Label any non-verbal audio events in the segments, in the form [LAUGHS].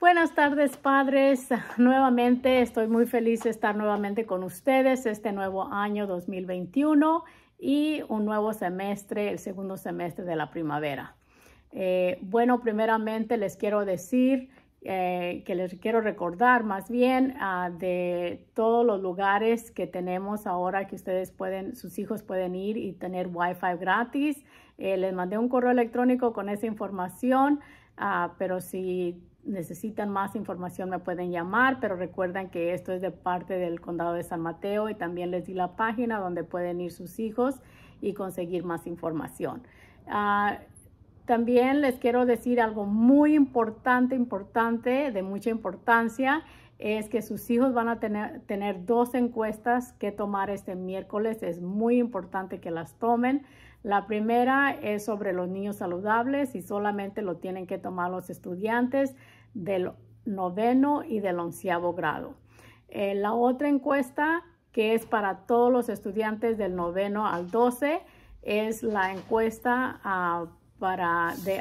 Buenas tardes, padres. [LAUGHS] Nuevamente estoy muy feliz de estar nuevamente con ustedes este nuevo año 2021 y un nuevo semestre, el segundo semestre de la primavera. Eh, bueno, primeramente les quiero decir eh, que les quiero recordar más bien ah, de todos los lugares que tenemos ahora que ustedes pueden, sus hijos pueden ir y tener Wi-Fi gratis. Eh, les mandé un correo electrónico con esa información, ah, pero si necesitan más información me pueden llamar, pero recuerden que esto es de parte del condado de San Mateo y también les di la página donde pueden ir sus hijos y conseguir más información. Ah, también les quiero decir algo muy importante, importante, de mucha importancia, es que sus hijos van a tener, tener dos encuestas que tomar este miércoles. Es muy importante que las tomen. La primera es sobre los niños saludables y solamente lo tienen que tomar los estudiantes del noveno y del onceavo grado. Eh, la otra encuesta que es para todos los estudiantes del noveno al doce es la encuesta ah, para de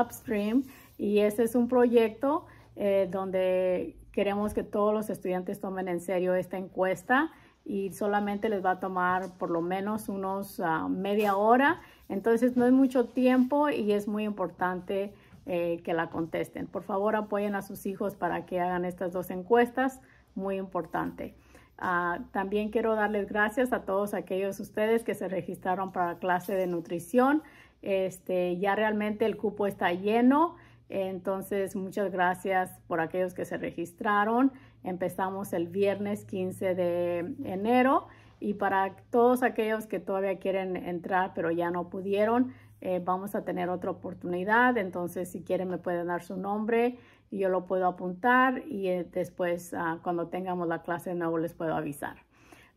Upstream y ese es un proyecto eh, donde queremos que todos los estudiantes tomen en serio esta encuesta y solamente les va a tomar por lo menos unos ah, media hora. Entonces no es mucho tiempo y es muy importante eh, que la contesten. Por favor, apoyen a sus hijos para que hagan estas dos encuestas, muy importante. Ah, también quiero darles gracias a todos aquellos ustedes que se registraron para la clase de nutrición. Este, ya realmente el cupo está lleno, entonces muchas gracias por aquellos que se registraron. Empezamos el viernes 15 de enero y para todos aquellos que todavía quieren entrar pero ya no pudieron, eh, vamos a tener otra oportunidad. Entonces, si quieren, me pueden dar su nombre y yo lo puedo apuntar y eh, después, ah, cuando tengamos la clase de nuevo, les puedo avisar.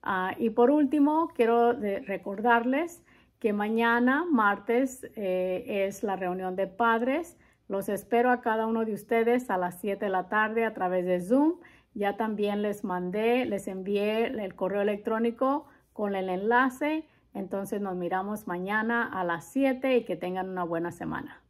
Ah, y por último, quiero recordarles que mañana, martes, eh, es la reunión de padres. Los espero a cada uno de ustedes a las 7 de la tarde a través de Zoom. Ya también les mandé, les envié el correo electrónico con el enlace entonces nos miramos mañana a las 7 y que tengan una buena semana.